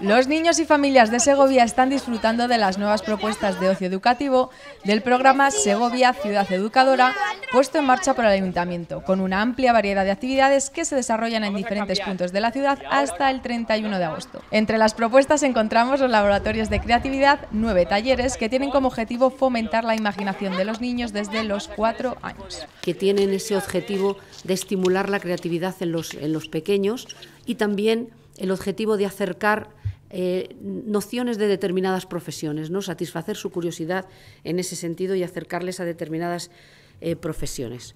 Los niños y familias de Segovia están disfrutando de las nuevas propuestas de ocio educativo del programa Segovia Ciudad Educadora, puesto en marcha por el Ayuntamiento, con una amplia variedad de actividades que se desarrollan en diferentes puntos de la ciudad hasta el 31 de agosto. Entre las propuestas encontramos los laboratorios de creatividad, nueve talleres que tienen como objetivo fomentar la imaginación de los niños desde los cuatro años. Que tienen ese objetivo de estimular la creatividad en los, en los pequeños y también el objetivo de acercar eh, nociones de determinadas profesiones, ¿no? satisfacer su curiosidad en ese sentido y acercarles a determinadas eh, profesiones.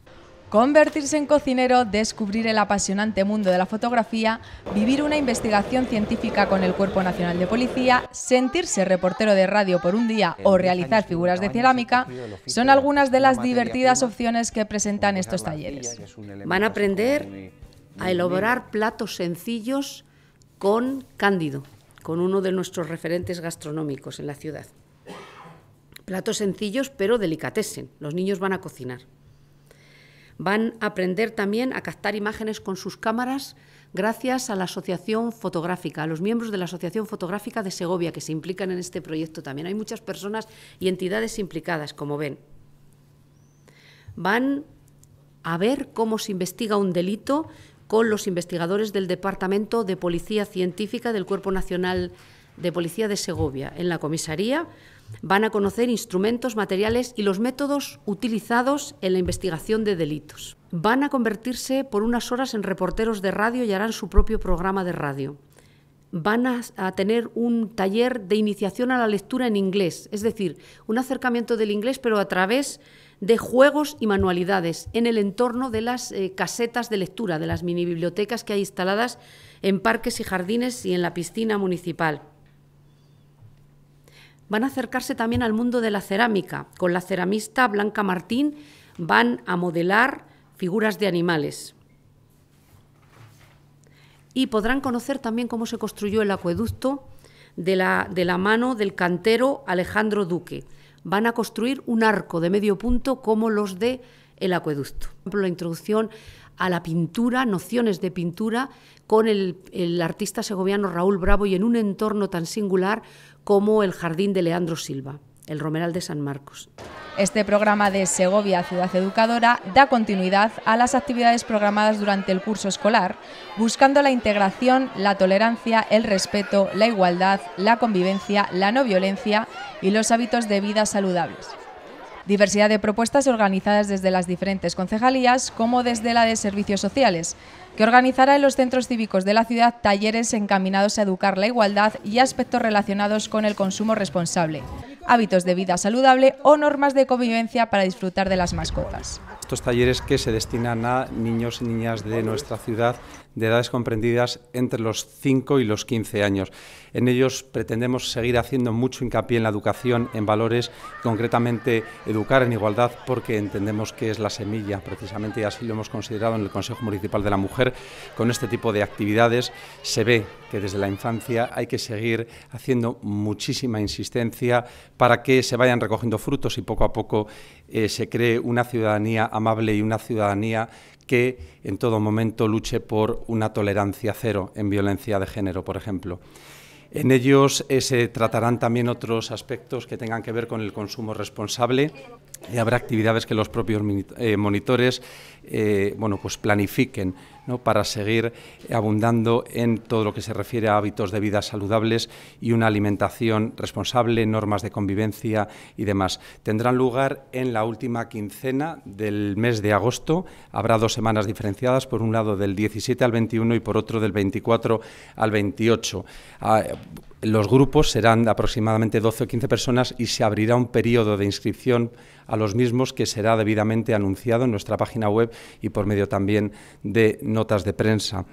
Convertirse en cocinero, descubrir el apasionante mundo de la fotografía, vivir una investigación científica con el Cuerpo Nacional de Policía, sentirse reportero de radio por un día o realizar figuras de cerámica son algunas de las divertidas opciones que presentan estos talleres. Van a aprender a elaborar platos sencillos con cándido con uno de nuestros referentes gastronómicos en la ciudad. Platos sencillos pero delicatesen. Los niños van a cocinar. Van a aprender también a captar imágenes con sus cámaras gracias a la Asociación Fotográfica, a los miembros de la Asociación Fotográfica de Segovia que se implican en este proyecto también. Hay muchas personas y entidades implicadas, como ven. Van a ver cómo se investiga un delito con los investigadores del Departamento de Policía Científica del Cuerpo Nacional de Policía de Segovia en la comisaría. Van a conocer instrumentos, materiales y los métodos utilizados en la investigación de delitos. Van a convertirse por unas horas en reporteros de radio y harán su propio programa de radio. Van a, tener un taller de iniciación a la lectura en inglés, es decir, un acercamiento del inglés pero a través de juegos y manualidades en el entorno de las eh, casetas de lectura, de las mini bibliotecas que hay instaladas en parques y jardines y en la piscina municipal. Van a acercarse también al mundo de la cerámica. Con la ceramista Blanca Martín van a modelar figuras de animales. Y podrán conocer también cómo se construyó el acueducto de la mano del cantero Alejandro Duque van a construir un arco de medio punto como los de el acueducto. Por ejemplo, la introducción a la pintura, nociones de pintura, con el, el, artista segoviano Raúl Bravo y en un entorno tan singular como el jardín de Leandro Silva el Romeral de San Marcos. Este programa de Segovia Ciudad Educadora da continuidad a las actividades programadas durante el curso escolar, buscando la integración, la tolerancia, el respeto, la igualdad, la convivencia, la no violencia y los hábitos de vida saludables. Diversidad de propuestas organizadas desde las diferentes concejalías como desde la de Servicios Sociales, que organizará en los centros cívicos de la ciudad talleres encaminados a educar la igualdad y aspectos relacionados con el consumo responsable hábitos de vida saludable o normas de convivencia para disfrutar de las mascotas. Estos talleres que se destinan a niños y niñas de nuestra ciudad de edades comprendidas entre los 5 y los 15 años. En ellos pretendemos seguir haciendo mucho hincapié en la educación, en valores, concretamente educar en igualdad, porque entendemos que es la semilla, precisamente, y así lo hemos considerado en el Consejo Municipal de la Mujer. Con este tipo de actividades se ve que desde la infancia hay que seguir haciendo muchísima insistencia para que se vayan recogiendo frutos y poco a poco eh, se cree una ciudadanía amable y una ciudadanía que en todo momento luche por una tolerancia cero en violencia de género, por ejemplo. En ellos eh, se tratarán también otros aspectos que tengan que ver con el consumo responsable. Y habrá actividades que los propios eh, monitores eh, bueno, pues planifiquen para seguir abundando en todo lo que se refiere a hábitos de vida saludables y una alimentación responsable, normas de convivencia y demás. Tendrán lugar en la última quincena del mes de agosto. Habrá dos semanas diferenciadas, por un lado del 17 al 21 y por otro del 24 al 28. Ah, los grupos serán aproximadamente 12 o 15 personas y se abrirá un periodo de inscripción a los mismos que será debidamente anunciado en nuestra página web y por medio también de notas de prensa.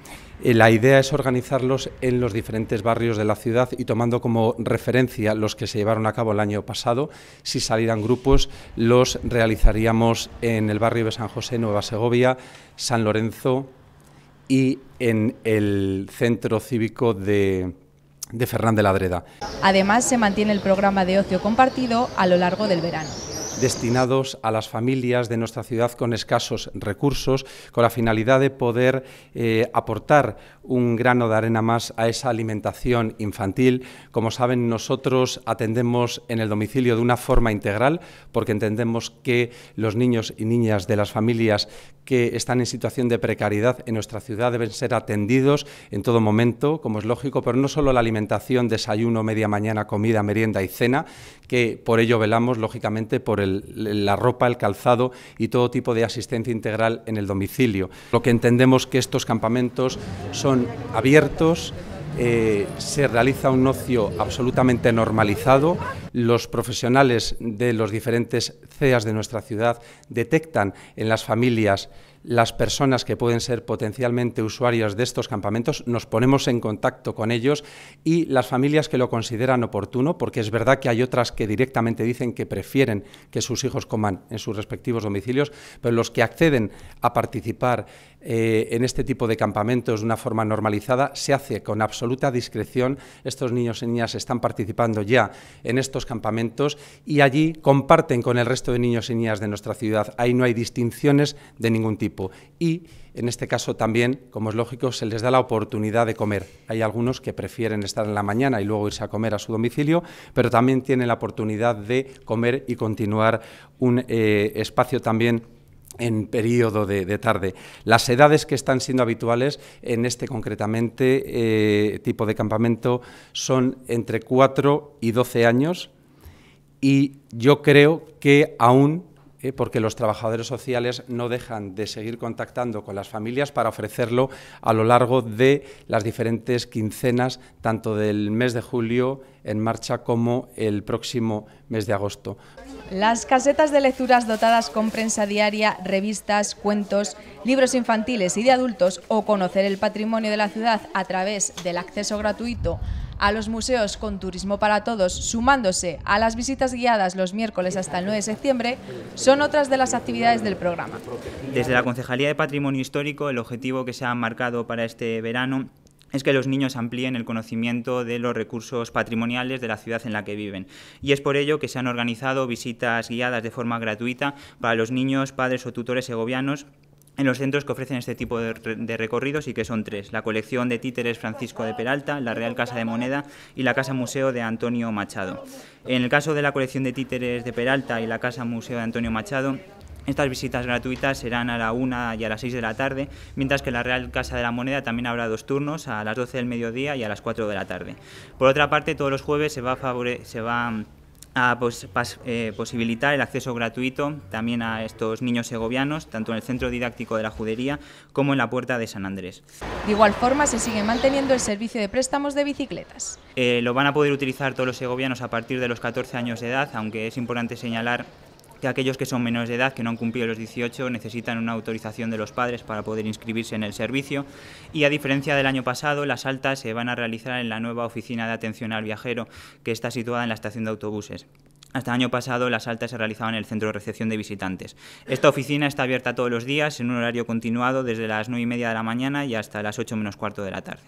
Eh, la idea es organizarlos en los diferentes barrios de la ciudad y tomando como referencia los que se llevaron a cabo el año pasado, si salieran grupos, los realizaríamos en el barrio de San José, Nueva Segovia, San Lorenzo y en el centro cívico de, de Fernández de la Además, se mantiene el programa de ocio compartido a lo largo del verano destinados a las familias de nuestra ciudad con escasos recursos, con la finalidad de poder eh, aportar un grano de arena más a esa alimentación infantil. Como saben, nosotros atendemos en el domicilio de una forma integral, porque entendemos que los niños y niñas de las familias que están en situación de precariedad en nuestra ciudad deben ser atendidos en todo momento, como es lógico, pero no solo la alimentación, desayuno, media mañana, comida, merienda y cena, que por ello velamos, lógicamente, por el la ropa, el calzado y todo tipo de asistencia integral en el domicilio. Lo que entendemos que estos campamentos son abiertos, eh, se realiza un ocio absolutamente normalizado. Los profesionales de los diferentes CEAS de nuestra ciudad detectan en las familias las personas que pueden ser potencialmente usuarios de estos campamentos, nos ponemos en contacto con ellos y las familias que lo consideran oportuno, porque es verdad que hay otras que directamente dicen que prefieren que sus hijos coman en sus respectivos domicilios, pero los que acceden a participar eh, en este tipo de campamentos de una forma normalizada se hace con absoluta discreción. Estos niños y niñas están participando ya en estos campamentos y allí comparten con el resto de niños y niñas de nuestra ciudad. Ahí no hay distinciones de ningún tipo y en este caso también, como es lógico, se les da la oportunidad de comer. Hay algunos que prefieren estar en la mañana y luego irse a comer a su domicilio, pero también tienen la oportunidad de comer y continuar un eh, espacio también en periodo de, tarde. Las edades que están siendo habituales en este concretamente eh, tipo de campamento son entre 4 y 12 años y yo creo que aún eh, porque los trabajadores sociales no dejan de seguir contactando con las familias para ofrecerlo a lo largo de las diferentes quincenas, tanto del mes de julio en marcha como el próximo mes de agosto. Las casetas de lecturas dotadas con prensa diaria, revistas, cuentos, libros infantiles y de adultos o conocer el patrimonio de la ciudad a través del acceso gratuito a los museos con Turismo para Todos, sumándose a las visitas guiadas los miércoles hasta el 9 de septiembre, son otras de las actividades del programa. Desde la Concejalía de Patrimonio Histórico, el objetivo que se ha marcado para este verano es que los niños amplíen el conocimiento de los recursos patrimoniales de la ciudad en la que viven. Y es por ello que se han organizado visitas guiadas de forma gratuita para los niños, padres o tutores segovianos en los centros que ofrecen este tipo de, recorridos y que son tres, la colección de títeres Francisco de Peralta, la Real Casa de Moneda y la Casa Museo de Antonio Machado. En el caso de la colección de títeres de Peralta y la Casa Museo de Antonio Machado, estas visitas gratuitas serán a la 1 y a las 6 de la tarde, mientras que la Real Casa de la Moneda también habrá dos turnos, a las 12 del mediodía y a las 4 de la tarde. Por otra parte, todos los jueves se va a favorecer a pues, eh, posibilitar el acceso gratuito también a estos niños segovianos, tanto en el centro didáctico de la Judería como en la puerta de San Andrés. De igual forma, se sigue manteniendo el servicio de préstamos de bicicletas. Eh, lo van a poder utilizar todos los segovianos a partir de los 14 años de edad, aunque es importante señalar que aquellos que son menores de edad, que no han cumplido los 18, necesitan una autorización de los padres para poder inscribirse en el servicio. Y a diferencia del año pasado, las altas se van a realizar en la nueva oficina de atención al viajero, que está situada en la estación de autobuses. Hasta el año pasado las altas se realizaban en el centro de recepción de visitantes. Esta oficina está abierta todos los días en un horario continuado desde las 9 y media de la mañana y hasta las 8 menos cuarto de la tarde.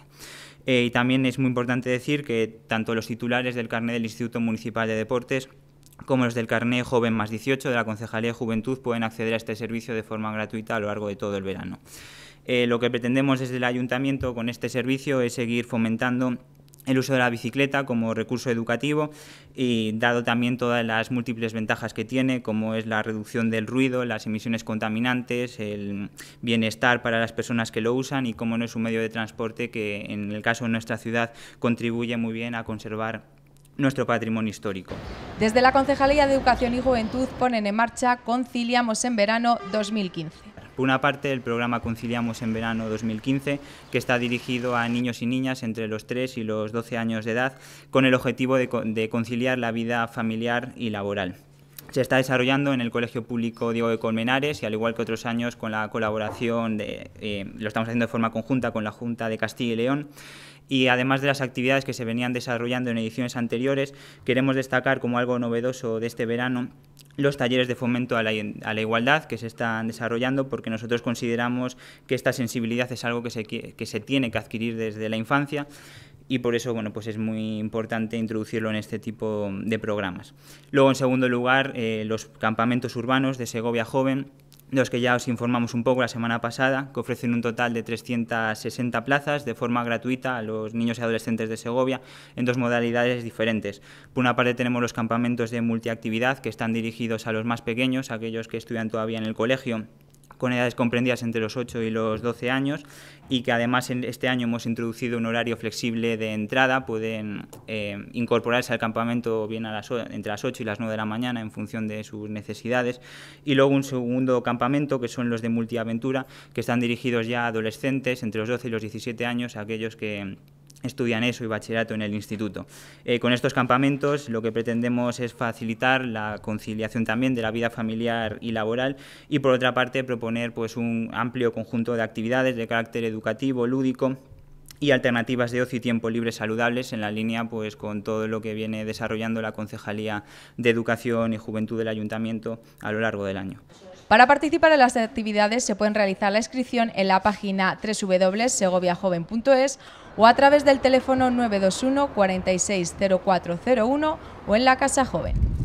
Eh, y también es muy importante decir que tanto los titulares del carnet del Instituto Municipal de Deportes como los del carné joven más 18 de la Concejalía de Juventud pueden acceder a este servicio de forma gratuita a lo largo de todo el verano. Eh, lo que pretendemos desde el ayuntamiento con este servicio es seguir fomentando el uso de la bicicleta como recurso educativo y dado también todas las múltiples ventajas que tiene, como es la reducción del ruido, las emisiones contaminantes, el bienestar para las personas que lo usan y como no es un medio de transporte que en el caso de nuestra ciudad contribuye muy bien a conservar nuestro patrimonio histórico. Desde la Concejalía de Educación y Juventud ponen en marcha Conciliamos en Verano 2015. Por una parte, el programa Conciliamos en Verano 2015, que está dirigido a niños y niñas entre los 3 y los 12 años de edad, con el objetivo de, de conciliar la vida familiar y laboral se está desarrollando en el Colegio Público Diego de Colmenares y al igual que otros años con la colaboración, de, eh, lo estamos haciendo de forma conjunta con la Junta de Castilla y León y además de las actividades que se venían desarrollando en ediciones anteriores, queremos destacar como algo novedoso de este verano los talleres de fomento a la, igualdad que se están desarrollando porque nosotros consideramos que esta sensibilidad es algo que se tiene que adquirir desde la infancia y por eso bueno, pues es muy importante introducirlo en este tipo de programas. Luego, en segundo lugar, eh, los campamentos urbanos de Segovia Joven de los que ya os informamos un poco la semana pasada, que ofrecen un total de 360 plazas de forma gratuita a los niños y adolescentes de Segovia en dos modalidades diferentes. Por una parte tenemos los campamentos de multiactividad que están dirigidos a los más pequeños, aquellos que estudian todavía en el colegio con edades comprendidas entre los 8 y los 12 años y que además este año hemos introducido un horario flexible de entrada, pueden eh, incorporarse al campamento bien a las, entre las 8 y las 9 de la mañana en función de sus necesidades y luego un segundo campamento que son los de multiaventura que están dirigidos ya a adolescentes entre los 12 y los 17 años, aquellos que estudian eso y bachillerato en el instituto. Eh, con estos campamentos lo que pretendemos es facilitar la conciliación también de la vida familiar y laboral y por otra parte proponer pues, un amplio conjunto de actividades de carácter educativo, lúdico y alternativas de ocio y tiempo libre saludables en la línea pues con todo lo que viene desarrollando la Concejalía de Educación y Juventud del Ayuntamiento a lo largo del año. Para participar en las actividades se pueden realizar la inscripción en la página www.segoviajoven.es o a través del teléfono 921 460401 o en la Casa Joven.